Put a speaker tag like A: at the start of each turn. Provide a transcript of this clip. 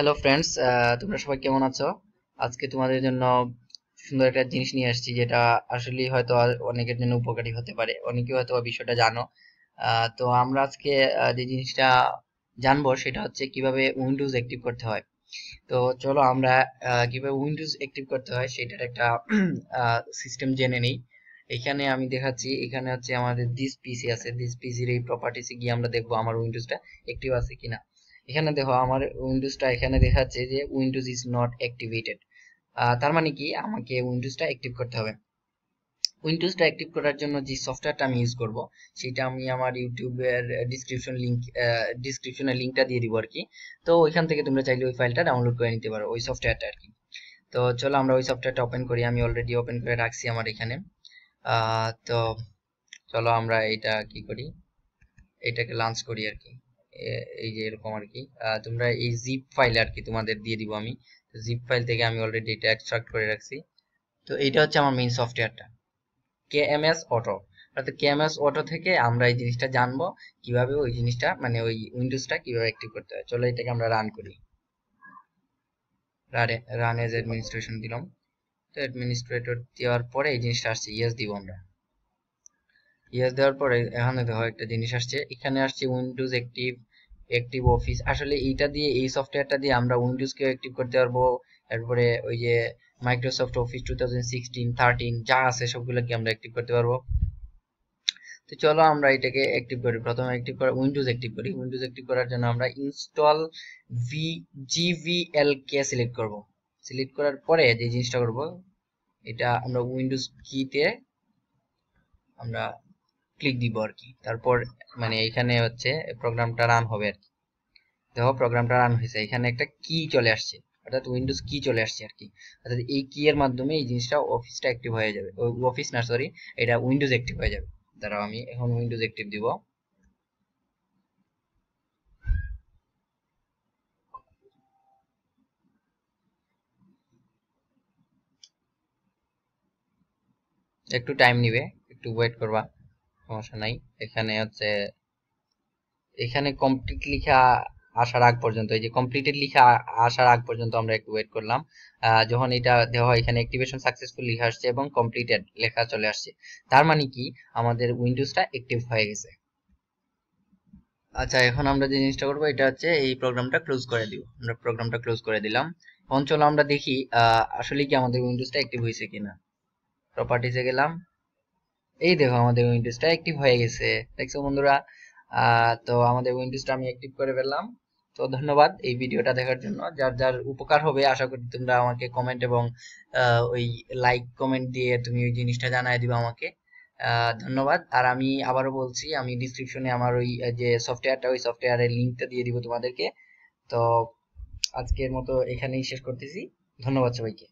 A: hello friends তোমরা সবাই কেমন আছো আজকে তোমাদের জন্য সুন্দর একটা জিনিস নিয়ে আসছি যেটা আসলে হয়তো অনেকের জন্য উপকারী হতে পারে অনেকে হয়তো বিষয়টা জানো তো আমরা আজকে যে জিনিসটা জানবো সেটা হচ্ছে কিভাবে উইন্ডোজ অ্যাক্টিভ করতে হয় তো চলো আমরা কিভাবে উইন্ডোজ অ্যাক্টিভ করতে হয় সেটার একটা সিস্টেম জেনে নিই এখানে আমি দেখাচ্ছি এখানে হচ্ছে আমাদের দিস পিসি আছে দিস পিসির এই প্রপার্টিসে গিয়ে আমরা দেখবো আমার উইন্ডোজটা অ্যাক্টিভ আছে কিনা এখানে দেখো আমার উইন্ডোজটা এখানে দেখাচ্ছে যে উইন্ডোজ ইজ নট অ্যাক্টিভেটেড তার মানে কি আমাকে উইন্ডোজটা অ্যাক্টিভ করতে হবে উইন্ডোজটা অ্যাক্টিভ করার জন্য যে সফটওয়্যারটা আমি ইউজ করব সেটা আমি আমার ইউটিউবের ডিসক্রিপশন লিঙ্ক ডিসক্রিপশনের লিঙ্কটা দিয়ে দিব আর কি তো ওইখান থেকে তোমরা চাইলে ওই ফাইলটা ডাউনলোড করে নিতে পারো ওই সফটওয়্যারটা আর কি তো চলো আমরা ওই সফটওয়্যারটা ওপেন করি আমি অলরেডি ওপেন করে রাখছি আমার এখানে তো চলো আমরা এটা কি করি এটাকে লঞ্চ করি আর কি এই যে এরকম আর কি তোমরা এই জিপ ফাইল আর কি তোমাদের দিয়ে দিব আমি জিপ ফাইল থেকে আমি অলরেডি এটা এক্সট্রাক্ট করে রাখছি তো এটা হচ্ছে আমার মেইন সফটওয়্যারটা কে এম এস অটো অর্থাৎ এস অটো থেকে আমরা এই জিনিসটা জানবো কিভাবে ওই জিনিসটা মানে ওই উইন্ডোজটা কিভাবে অ্যাক্টিভ করতে হয় চলো এটাকে আমরা রান করি রান এজ অ্যাডমিনিস্ট্রেশন দিলাম তো অ্যাডমিনিস্ট্রেটর দেওয়ার পরে এই জিনিসটা আসছে ইয়েস দিব আমরা ইয়েস দেওয়ার পরে এখানে দেখো একটা জিনিস আসছে এখানে আসছে উইন্ডোজ অ্যাক্টিভ অ্যাক্টিভ অফিস আসলে এইটা দিয়ে এই সফটওয়্যারটা দিয়ে আমরা উইন্ডোজকে অ্যাক্টিভ করতে পারবো তারপরে ওই যে Microsoft office two thousand sixteen thirteen যা আছে সবগুলোকে আমরা অ্যাক্টিভ করতে পারবো তো চলো আমরা এটাকে অ্যাক্টিভ করি প্রথমে অ্যাক্টিভ করা উইন্ডোজ অ্যাক্টিভ করি উইন্ডোজ অ্যাক্টিভ করার জন্য আমরা ইনস্টল ভি জিভিএল কে সিলেক্ট করব সিলেক্ট করার পরে যে জিনিসটা করব এটা আমরা উইন্ডোজ কিতে আমরা ক্লিক দিব আর কি তারপর মানে এখানে হচ্ছে প্রোগ্রামটা রান হবে আর কি দেখো প্রোগ্রামটা রান হয়েছে এখানে একটা কি চলে আসছে অর্থাৎ উইন্ডোজ কি চলে আসছে আর কি অর্থাৎ এই কি এর মাধ্যমে এই জিনিসটা অফিসটা অ্যাক্টিভ হয়ে যাবে অফিস না সরি এটা উইন্ডোজ অ্যাক্টিভ হয়ে যাবে দাঁড়াও আমি এখন উইন্ডোজ অ্যাক্টিভ দিব একটু টাইম নিবে একটু ওয়েট করবা সমস্যা নাই এখানে হচ্ছে এখানে কমপ্লিট লিখা আসার আগ পর্যন্ত এই যে কমপ্লিটেড লিখা আসার আগ পর্যন্ত আমরা একটু ওয়েট করলাম যখন এটা দেওয়া হয় এখানে অ্যাক্টিভেশন সাকসেসফুল লিখা আসছে এবং কমপ্লিটেড লেখা চলে আসছে তার মানে কি আমাদের উইন্ডোজটা অ্যাক্টিভ হয়ে গেছে আচ্ছা এখন আমরা যে জিনিসটা করবো এটা হচ্ছে এই প্রোগ্রামটা ক্লোজ করে দিব আমরা প্রোগ্রামটা ক্লোজ করে দিলাম এখন চলো আমরা দেখি আসলে কি আমাদের উইন্ডোজটা অ্যাক্টিভ হয়েছে কিনা প্রপার্টিসে গেলাম এই দেখো আমাদের উইন্ডোজটা অ্যাক্টিভ হয়ে গেছে দেখছো বন্ধুরা তো আমাদের উইন্ডোজটা আমি অ্যাক্টিভ করে ফেললাম তো ধন্যবাদ এই ভিডিওটা দেখার জন্য যার যার উপকার হবে আশা করি তোমরা আমাকে কমেন্ট এবং ওই লাইক কমেন্ট দিয়ে তুমি ওই জিনিসটা জানাই দিবে আমাকে ধন্যবাদ আর আমি আবারও বলছি আমি ডিসক্রিপশনে আমার ওই যে সফটওয়্যারটা ওই সফটওয়্যারের লিঙ্কটা দিয়ে দিব তোমাদেরকে তো আজকের মতো এখানেই শেষ করতেছি ধন্যবাদ সবাইকে